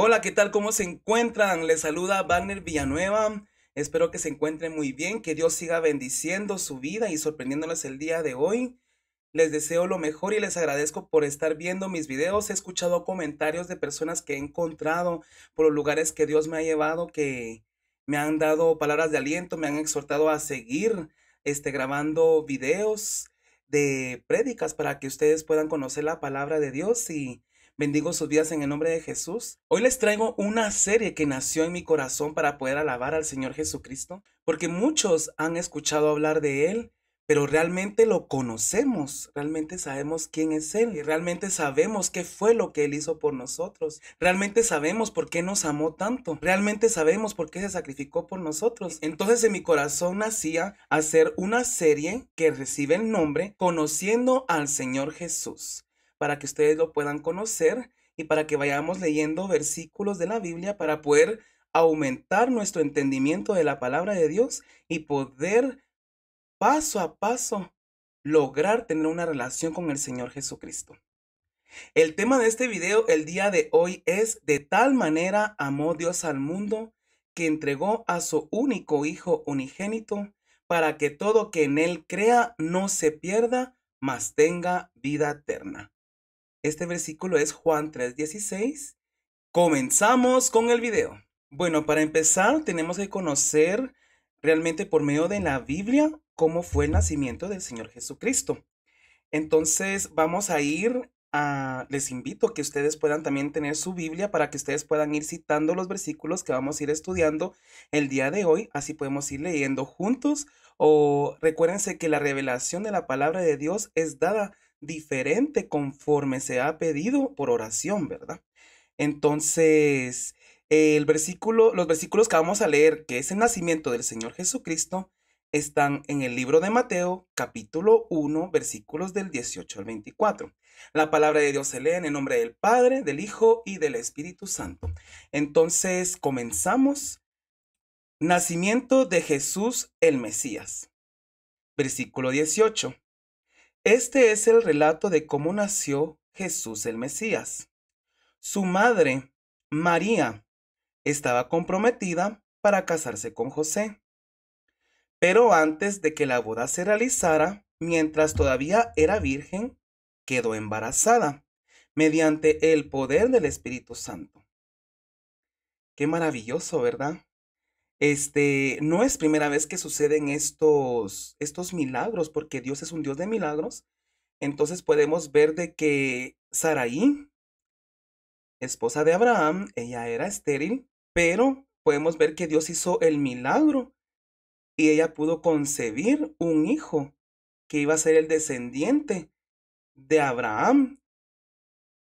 Hola, ¿qué tal? ¿Cómo se encuentran? Les saluda Wagner Villanueva. Espero que se encuentren muy bien, que Dios siga bendiciendo su vida y sorprendiéndoles el día de hoy. Les deseo lo mejor y les agradezco por estar viendo mis videos. He escuchado comentarios de personas que he encontrado por los lugares que Dios me ha llevado, que me han dado palabras de aliento, me han exhortado a seguir este, grabando videos de prédicas para que ustedes puedan conocer la palabra de Dios y Bendigo sus días en el nombre de Jesús. Hoy les traigo una serie que nació en mi corazón para poder alabar al Señor Jesucristo, porque muchos han escuchado hablar de Él, pero realmente lo conocemos, realmente sabemos quién es Él y realmente sabemos qué fue lo que Él hizo por nosotros, realmente sabemos por qué nos amó tanto, realmente sabemos por qué se sacrificó por nosotros. Entonces en mi corazón nacía hacer una serie que recibe el nombre Conociendo al Señor Jesús para que ustedes lo puedan conocer y para que vayamos leyendo versículos de la Biblia para poder aumentar nuestro entendimiento de la palabra de Dios y poder paso a paso lograr tener una relación con el Señor Jesucristo. El tema de este video el día de hoy es de tal manera amó Dios al mundo que entregó a su único hijo unigénito para que todo que en él crea no se pierda, mas tenga vida eterna. Este versículo es Juan 3:16. Comenzamos con el video. Bueno, para empezar tenemos que conocer realmente por medio de la Biblia cómo fue el nacimiento del Señor Jesucristo. Entonces vamos a ir a, les invito a que ustedes puedan también tener su Biblia para que ustedes puedan ir citando los versículos que vamos a ir estudiando el día de hoy, así podemos ir leyendo juntos o recuérdense que la revelación de la palabra de Dios es dada diferente conforme se ha pedido por oración, ¿verdad? Entonces, el versículo, los versículos que vamos a leer, que es el nacimiento del Señor Jesucristo, están en el libro de Mateo, capítulo 1, versículos del 18 al 24. La palabra de Dios se lee en el nombre del Padre, del Hijo y del Espíritu Santo. Entonces, comenzamos. Nacimiento de Jesús el Mesías. Versículo 18. Este es el relato de cómo nació Jesús el Mesías. Su madre, María, estaba comprometida para casarse con José. Pero antes de que la boda se realizara, mientras todavía era virgen, quedó embarazada mediante el poder del Espíritu Santo. Qué maravilloso, ¿verdad? Este, no es primera vez que suceden estos, estos milagros, porque Dios es un Dios de milagros. Entonces podemos ver de que Saraí, esposa de Abraham, ella era estéril, pero podemos ver que Dios hizo el milagro y ella pudo concebir un hijo que iba a ser el descendiente de Abraham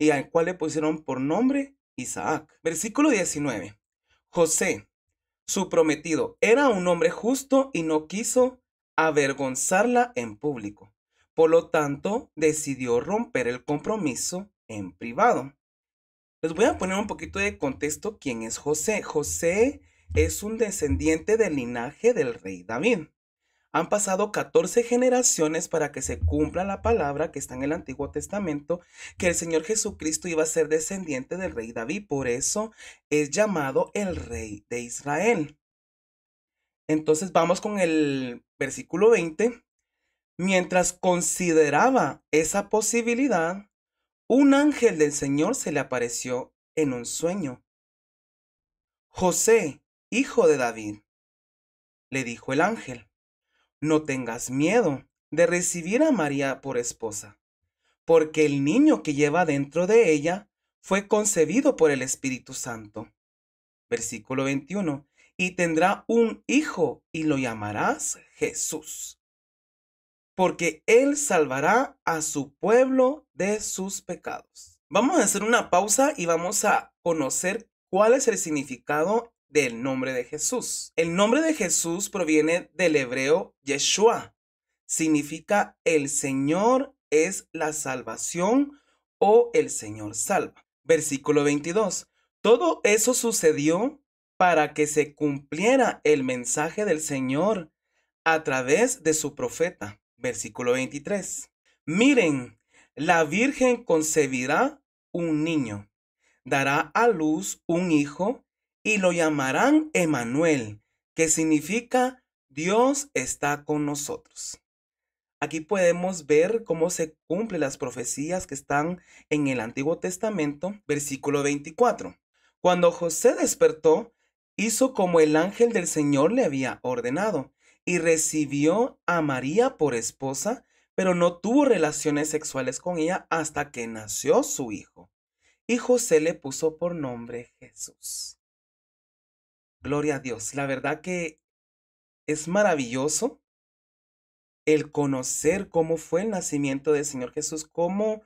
y al cual le pusieron por nombre Isaac. Versículo 19. José, su prometido era un hombre justo y no quiso avergonzarla en público. Por lo tanto, decidió romper el compromiso en privado. Les voy a poner un poquito de contexto quién es José. José es un descendiente del linaje del rey David. Han pasado 14 generaciones para que se cumpla la palabra que está en el Antiguo Testamento, que el Señor Jesucristo iba a ser descendiente del rey David. Por eso es llamado el rey de Israel. Entonces vamos con el versículo 20. Mientras consideraba esa posibilidad, un ángel del Señor se le apareció en un sueño. José, hijo de David, le dijo el ángel no tengas miedo de recibir a María por esposa, porque el niño que lleva dentro de ella fue concebido por el Espíritu Santo. Versículo 21. Y tendrá un hijo y lo llamarás Jesús, porque él salvará a su pueblo de sus pecados. Vamos a hacer una pausa y vamos a conocer cuál es el significado del nombre de Jesús. El nombre de Jesús proviene del hebreo Yeshua. Significa el Señor es la salvación o el Señor salva. Versículo 22. Todo eso sucedió para que se cumpliera el mensaje del Señor a través de su profeta. Versículo 23. Miren, la Virgen concebirá un niño, dará a luz un hijo y lo llamarán Emanuel, que significa Dios está con nosotros. Aquí podemos ver cómo se cumplen las profecías que están en el Antiguo Testamento, versículo 24. Cuando José despertó, hizo como el ángel del Señor le había ordenado y recibió a María por esposa, pero no tuvo relaciones sexuales con ella hasta que nació su hijo. Y José le puso por nombre Jesús. Gloria a Dios. La verdad que es maravilloso el conocer cómo fue el nacimiento del Señor Jesús, cómo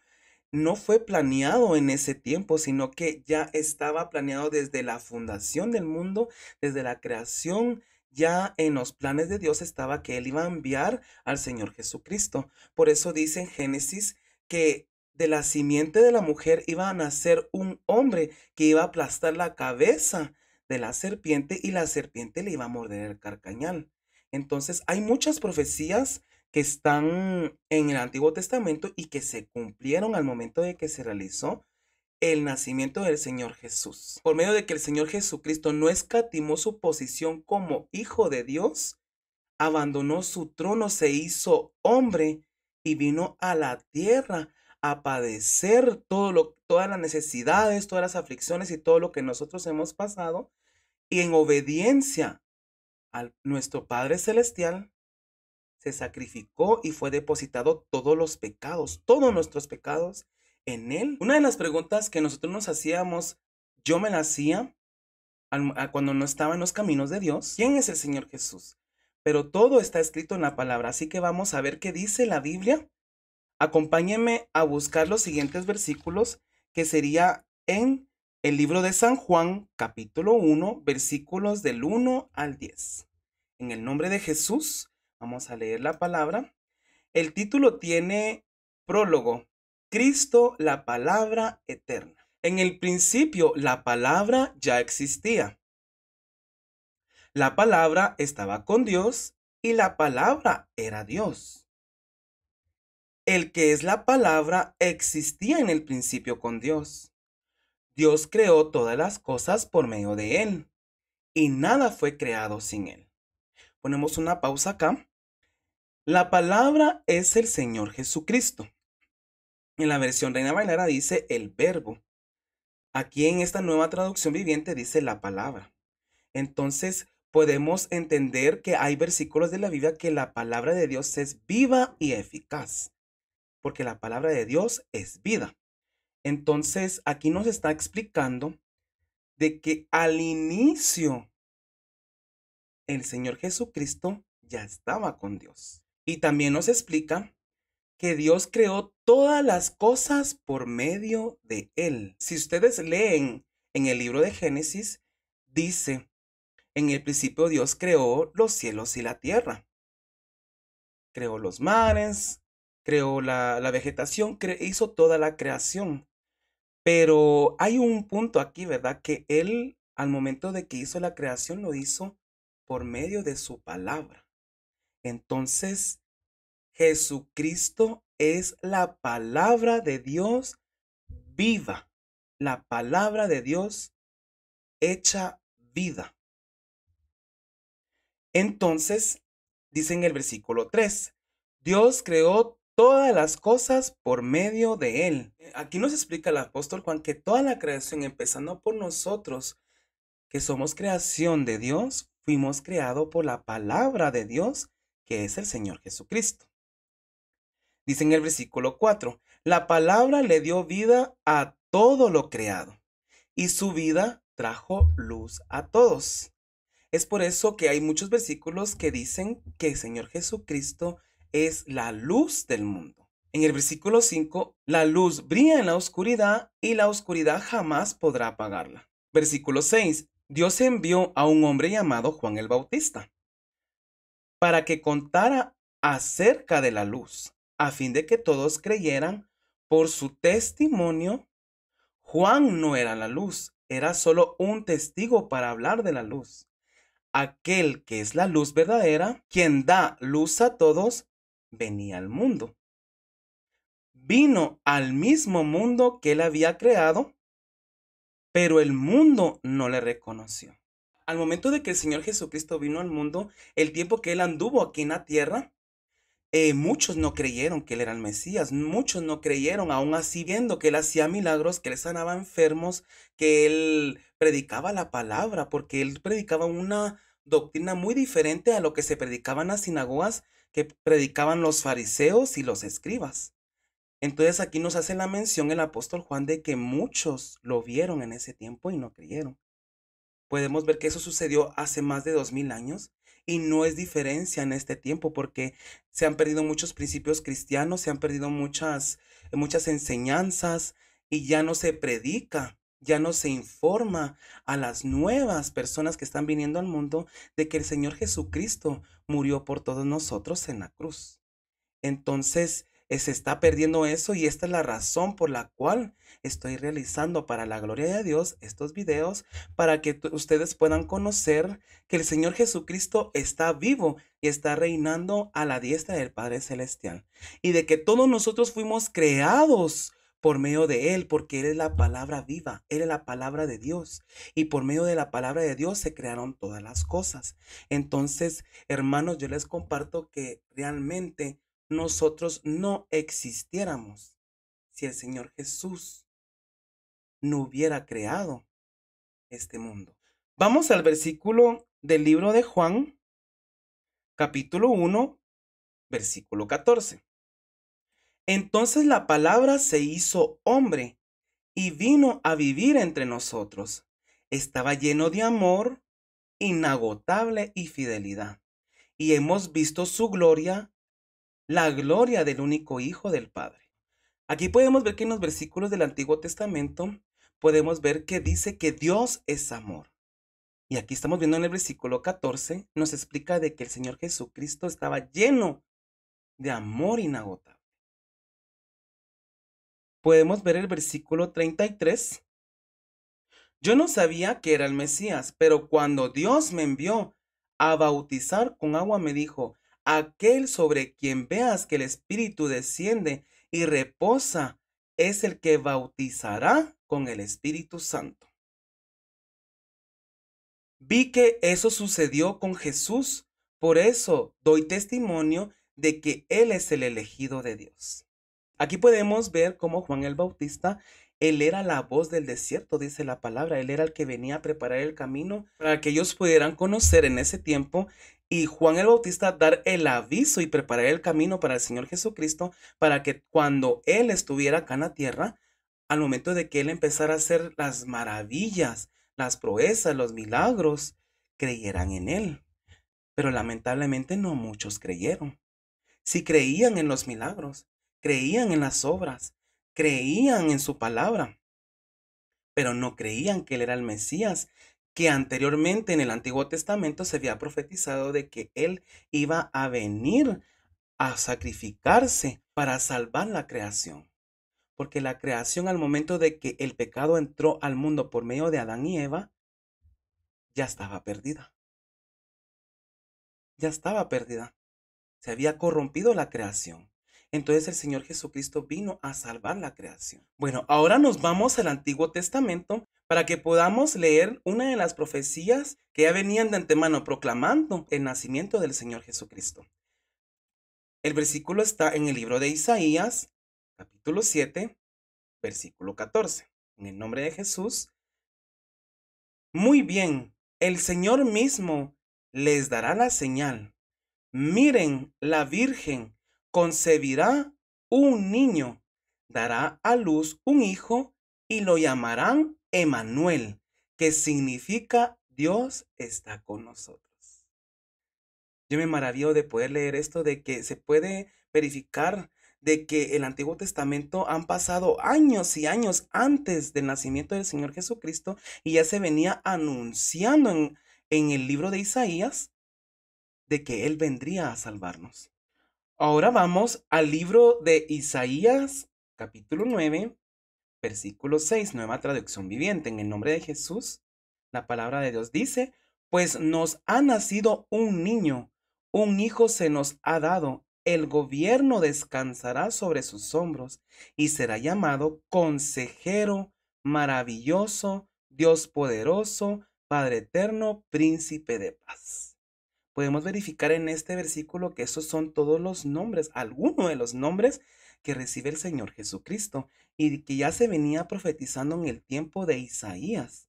no fue planeado en ese tiempo, sino que ya estaba planeado desde la fundación del mundo, desde la creación, ya en los planes de Dios estaba que Él iba a enviar al Señor Jesucristo. Por eso dice en Génesis que de la simiente de la mujer iba a nacer un hombre que iba a aplastar la cabeza de la serpiente y la serpiente le iba a morder el carcañal. Entonces hay muchas profecías que están en el Antiguo Testamento y que se cumplieron al momento de que se realizó el nacimiento del Señor Jesús. Por medio de que el Señor Jesucristo no escatimó su posición como Hijo de Dios, abandonó su trono, se hizo hombre y vino a la tierra a padecer todo lo, todas las necesidades, todas las aflicciones y todo lo que nosotros hemos pasado y en obediencia a nuestro Padre Celestial, se sacrificó y fue depositado todos los pecados, todos nuestros pecados en Él. Una de las preguntas que nosotros nos hacíamos, yo me la hacía cuando no estaba en los caminos de Dios, ¿quién es el Señor Jesús? Pero todo está escrito en la palabra, así que vamos a ver qué dice la Biblia. Acompáñenme a buscar los siguientes versículos, que sería en el libro de San Juan, capítulo 1, versículos del 1 al 10. En el nombre de Jesús, vamos a leer la palabra. El título tiene prólogo, Cristo, la palabra eterna. En el principio, la palabra ya existía. La palabra estaba con Dios y la palabra era Dios. El que es la palabra existía en el principio con Dios. Dios creó todas las cosas por medio de Él y nada fue creado sin Él. Ponemos una pausa acá. La palabra es el Señor Jesucristo. En la versión Reina Bailara dice el verbo. Aquí en esta nueva traducción viviente dice la palabra. Entonces podemos entender que hay versículos de la Biblia que la palabra de Dios es viva y eficaz, porque la palabra de Dios es vida. Entonces, aquí nos está explicando de que al inicio el Señor Jesucristo ya estaba con Dios. Y también nos explica que Dios creó todas las cosas por medio de Él. Si ustedes leen en el libro de Génesis, dice, en el principio Dios creó los cielos y la tierra. Creó los mares, creó la, vegetación, cre hizo toda la creación. Pero hay un punto aquí, ¿verdad? Que él, al momento de que hizo la creación, lo hizo por medio de su palabra. Entonces, Jesucristo es la palabra de Dios viva, la palabra de Dios hecha vida. Entonces, dice en el versículo 3, Dios creó todas las cosas por medio de Él. Eh, aquí nos explica el apóstol Juan que toda la creación, empezando por nosotros, que somos creación de Dios, fuimos creados por la palabra de Dios, que es el Señor Jesucristo. Dice en el versículo 4, la palabra le dio vida a todo lo creado, y su vida trajo luz a todos. Es por eso que hay muchos versículos que dicen que el Señor Jesucristo es la luz del mundo. En el versículo 5, la luz brilla en la oscuridad y la oscuridad jamás podrá apagarla. Versículo 6, Dios envió a un hombre llamado Juan el Bautista para que contara acerca de la luz, a fin de que todos creyeran por su testimonio. Juan no era la luz, era solo un testigo para hablar de la luz. Aquel que es la luz verdadera, quien da luz a todos, venía al mundo. Vino al mismo mundo que él había creado, pero el mundo no le reconoció. Al momento de que el Señor Jesucristo vino al mundo, el tiempo que él anduvo aquí en la tierra, eh, muchos no creyeron que él era el Mesías, muchos no creyeron, aún así viendo que él hacía milagros, que él sanaba enfermos, que él predicaba la palabra, porque él predicaba una doctrina muy diferente a lo que se predicaba en las sinagogas que predicaban los fariseos y los escribas. Entonces aquí nos hace la mención el apóstol Juan de que muchos lo vieron en ese tiempo y no creyeron. Podemos ver que eso sucedió hace más de dos mil años y no es diferencia en este tiempo porque se han perdido muchos principios cristianos, se han perdido muchas, muchas enseñanzas y ya no se predica, ya no se informa a las nuevas personas que están viniendo al mundo de que el Señor Jesucristo murió por todos nosotros en la cruz. Entonces, eh, se está perdiendo eso y esta es la razón por la cual estoy realizando para la gloria de Dios estos videos para que ustedes puedan conocer que el Señor Jesucristo está vivo y está reinando a la diestra del Padre Celestial y de que todos nosotros fuimos creados por medio de Él, porque Él es la palabra viva, Él es la palabra de Dios. Y por medio de la palabra de Dios se crearon todas las cosas. Entonces, hermanos, yo les comparto que realmente nosotros no existiéramos si el Señor Jesús no hubiera creado este mundo. Vamos al versículo del libro de Juan, capítulo 1, versículo 14. Entonces la palabra se hizo hombre y vino a vivir entre nosotros. Estaba lleno de amor, inagotable y fidelidad. Y hemos visto su gloria, la gloria del único Hijo del Padre. Aquí podemos ver que en los versículos del Antiguo Testamento podemos ver que dice que Dios es amor. Y aquí estamos viendo en el versículo 14, nos explica de que el Señor Jesucristo estaba lleno de amor inagotable podemos ver el versículo 33. Yo no sabía que era el Mesías, pero cuando Dios me envió a bautizar con agua, me dijo, aquel sobre quien veas que el Espíritu desciende y reposa es el que bautizará con el Espíritu Santo. Vi que eso sucedió con Jesús, por eso doy testimonio de que Él es el elegido de Dios. Aquí podemos ver cómo Juan el Bautista, él era la voz del desierto, dice la palabra, él era el que venía a preparar el camino para que ellos pudieran conocer en ese tiempo y Juan el Bautista dar el aviso y preparar el camino para el Señor Jesucristo para que cuando él estuviera acá en la tierra, al momento de que él empezara a hacer las maravillas, las proezas, los milagros, creyeran en él. Pero lamentablemente no muchos creyeron. Si creían en los milagros, creían en las obras, creían en su palabra, pero no creían que él era el Mesías, que anteriormente en el Antiguo Testamento se había profetizado de que él iba a venir a sacrificarse para salvar la creación. Porque la creación al momento de que el pecado entró al mundo por medio de Adán y Eva, ya estaba perdida. Ya estaba perdida. Se había corrompido la creación. Entonces el Señor Jesucristo vino a salvar la creación. Bueno, ahora nos vamos al Antiguo Testamento para que podamos leer una de las profecías que ya venían de antemano proclamando el nacimiento del Señor Jesucristo. El versículo está en el libro de Isaías, capítulo 7, versículo 14. En el nombre de Jesús. Muy bien, el Señor mismo les dará la señal. Miren, la Virgen concebirá un niño, dará a luz un hijo y lo llamarán Emanuel, que significa Dios está con nosotros. Yo me maravillo de poder leer esto, de que se puede verificar de que el Antiguo Testamento han pasado años y años antes del nacimiento del Señor Jesucristo y ya se venía anunciando en, en el libro de Isaías de que Él vendría a salvarnos. Ahora vamos al libro de Isaías, capítulo 9, versículo 6, nueva traducción viviente. En el nombre de Jesús, la palabra de Dios dice, pues nos ha nacido un niño, un hijo se nos ha dado, el gobierno descansará sobre sus hombros y será llamado consejero, maravilloso, Dios poderoso, Padre eterno, príncipe de paz podemos verificar en este versículo que esos son todos los nombres, algunos de los nombres que recibe el Señor Jesucristo y que ya se venía profetizando en el tiempo de Isaías.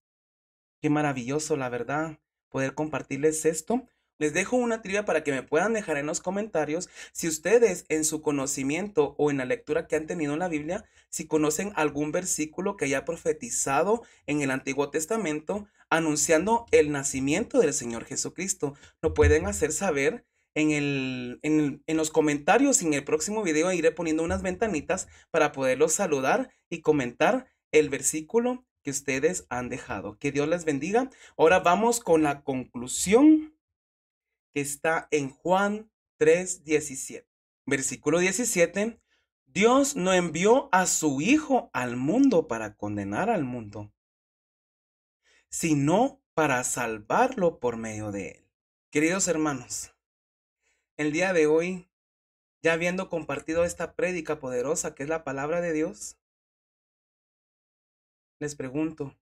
Qué maravilloso, la verdad, poder compartirles esto les dejo una trivia para que me puedan dejar en los comentarios si ustedes en su conocimiento o en la lectura que han tenido en la Biblia, si conocen algún versículo que haya profetizado en el Antiguo Testamento anunciando el nacimiento del Señor Jesucristo. Lo pueden hacer saber en, el, en, en, los comentarios y en el próximo video iré poniendo unas ventanitas para poderlos saludar y comentar el versículo que ustedes han dejado. Que Dios les bendiga. Ahora vamos con la conclusión que está en Juan 17. Versículo 17, Dios no envió a su Hijo al mundo para condenar al mundo, sino para salvarlo por medio de él. Queridos hermanos, el día de hoy, ya habiendo compartido esta prédica poderosa que es la palabra de Dios, les pregunto,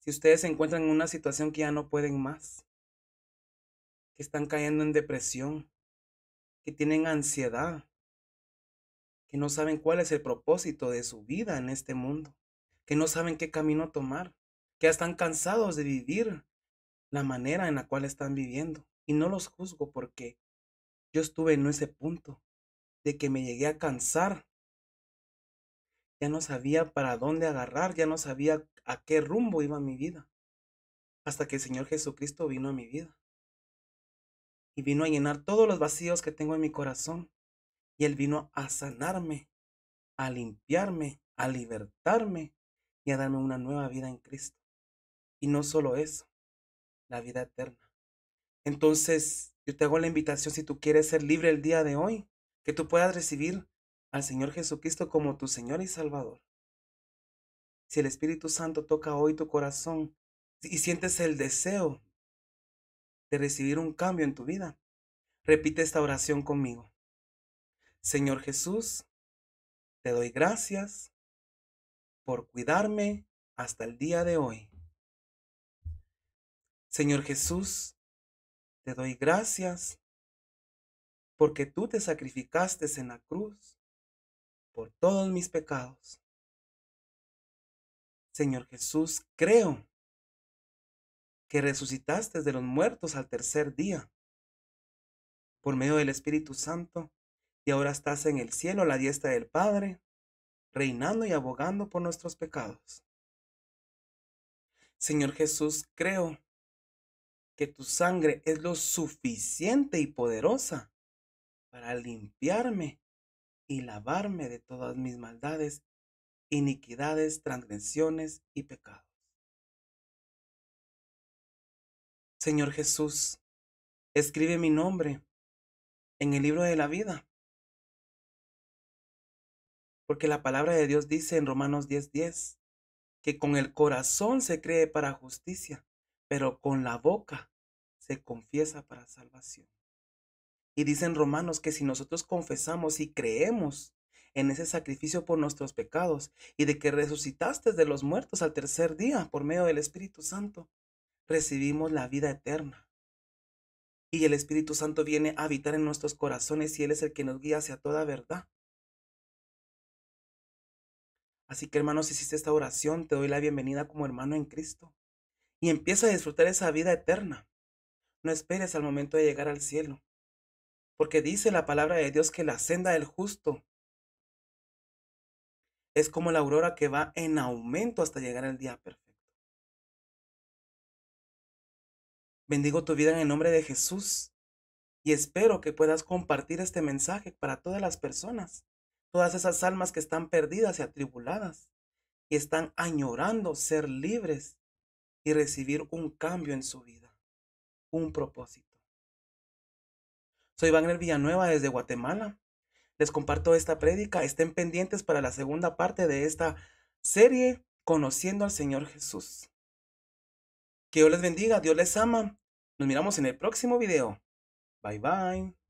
si ustedes se encuentran en una situación que ya no pueden más, que están cayendo en depresión, que tienen ansiedad, que no saben cuál es el propósito de su vida en este mundo, que no saben qué camino tomar, que ya están cansados de vivir la manera en la cual están viviendo. Y no los juzgo porque yo estuve en ese punto de que me llegué a cansar. Ya no sabía para dónde agarrar, ya no sabía a qué rumbo iba mi vida. Hasta que el Señor Jesucristo vino a mi vida y vino a llenar todos los vacíos que tengo en mi corazón. Y Él vino a sanarme, a limpiarme, a libertarme y a darme una nueva vida en Cristo. Y no solo eso, la vida eterna. Entonces, yo te hago la invitación si tú quieres ser libre el día de hoy, que tú puedas recibir al Señor Jesucristo como tu Señor y Salvador. Si el Espíritu Santo toca hoy tu corazón y sientes el deseo de recibir un cambio en tu vida. Repite esta oración conmigo. Señor Jesús, te doy gracias por cuidarme hasta el día de hoy. Señor Jesús, te doy gracias porque tú te sacrificaste en la cruz por todos mis pecados. Señor Jesús, creo que resucitaste de los muertos al tercer día. Por medio del Espíritu Santo, y ahora estás en el cielo a la diestra del Padre, reinando y abogando por nuestros pecados. Señor Jesús, creo que tu sangre es lo suficiente y poderosa para limpiarme y lavarme de todas mis maldades, iniquidades, transgresiones y pecados. Señor Jesús, escribe mi nombre en el libro de la vida. Porque la palabra de Dios dice en Romanos 10:10 que con el corazón se cree para justicia, pero con la boca se confiesa para salvación. Y dicen Romanos que si nosotros confesamos y creemos en ese sacrificio por nuestros pecados y de que resucitaste de los muertos al tercer día por medio del Espíritu Santo, recibimos la vida eterna. Y el Espíritu Santo viene a habitar en nuestros corazones y Él es el que nos guía hacia toda verdad. Así que hermanos, si hiciste esta oración, te doy la bienvenida como hermano en Cristo. Y empieza a disfrutar esa vida eterna. No esperes al momento de llegar al cielo. Porque dice la palabra de Dios que la senda del justo es como la aurora que va en aumento hasta llegar al día perfecto. Bendigo tu vida en el nombre de Jesús y espero que puedas compartir este mensaje para todas las personas, todas esas almas que están perdidas y atribuladas y están añorando ser libres y recibir un cambio en su vida, un propósito. Soy Wagner Villanueva desde Guatemala. Les comparto esta prédica. Estén pendientes para la segunda parte de esta serie, Conociendo al Señor Jesús. Que Dios les bendiga, Dios les ama. Nos miramos en el próximo video. Bye bye.